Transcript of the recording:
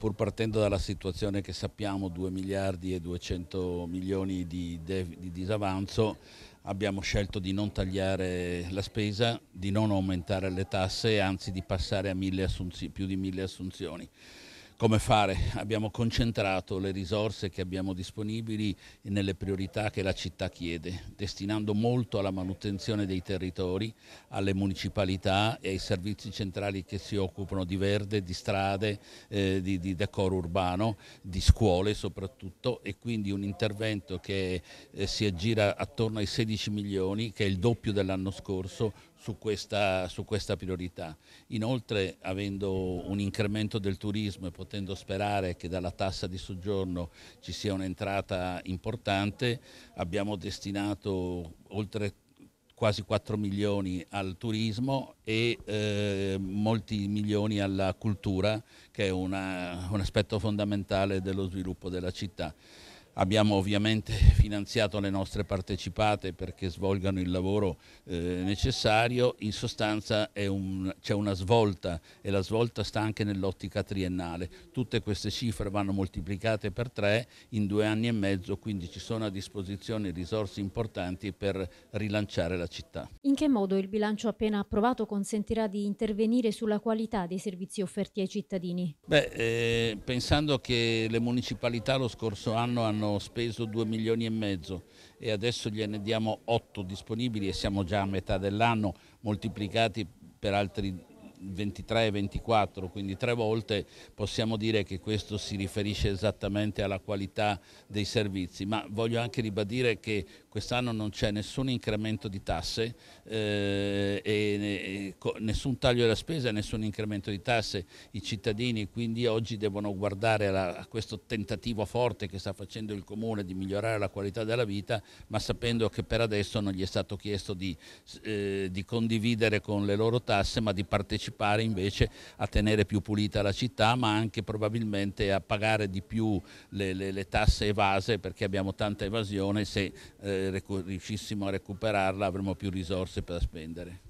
pur partendo dalla situazione che sappiamo 2 miliardi e 200 milioni di, di disavanzo, abbiamo scelto di non tagliare la spesa, di non aumentare le tasse, anzi di passare a più di mille assunzioni come fare? Abbiamo concentrato le risorse che abbiamo disponibili nelle priorità che la città chiede, destinando molto alla manutenzione dei territori, alle municipalità e ai servizi centrali che si occupano di verde, di strade, eh, di, di, decoro urbano, di scuole soprattutto e quindi un intervento che eh, si aggira attorno ai 16 milioni, che è il doppio dell'anno scorso, su questa, su questa priorità. Inoltre avendo un incremento del turismo e potendo sperare che dalla tassa di soggiorno ci sia un'entrata importante, abbiamo destinato oltre quasi 4 milioni al turismo e eh, molti milioni alla cultura che è una, un aspetto fondamentale dello sviluppo della città. Abbiamo ovviamente finanziato le nostre partecipate perché svolgano il lavoro eh, necessario, in sostanza c'è un, una svolta e la svolta sta anche nell'ottica triennale. Tutte queste cifre vanno moltiplicate per tre in due anni e mezzo, quindi ci sono a disposizione risorse importanti per rilanciare la città. In che modo il bilancio appena approvato consentirà di intervenire sulla qualità dei servizi offerti ai cittadini? Beh, eh, pensando che le municipalità lo scorso anno hanno hanno speso 2 milioni e mezzo e adesso gliene diamo 8 disponibili e siamo già a metà dell'anno moltiplicati per altri 23 e 24, quindi tre volte, possiamo dire che questo si riferisce esattamente alla qualità dei servizi, ma voglio anche ribadire che quest'anno non c'è nessun incremento di tasse, eh, e, e, nessun taglio della spesa, nessun incremento di tasse, i cittadini quindi oggi devono guardare alla, a questo tentativo forte che sta facendo il Comune di migliorare la qualità della vita, ma sapendo che per adesso non gli è stato chiesto di, eh, di condividere con le loro tasse, ma di partecipare invece a tenere più pulita la città, ma anche probabilmente a pagare di più le, le, le tasse evase, perché abbiamo tanta evasione. Se, eh, riuscissimo a recuperarla avremmo più risorse per spendere.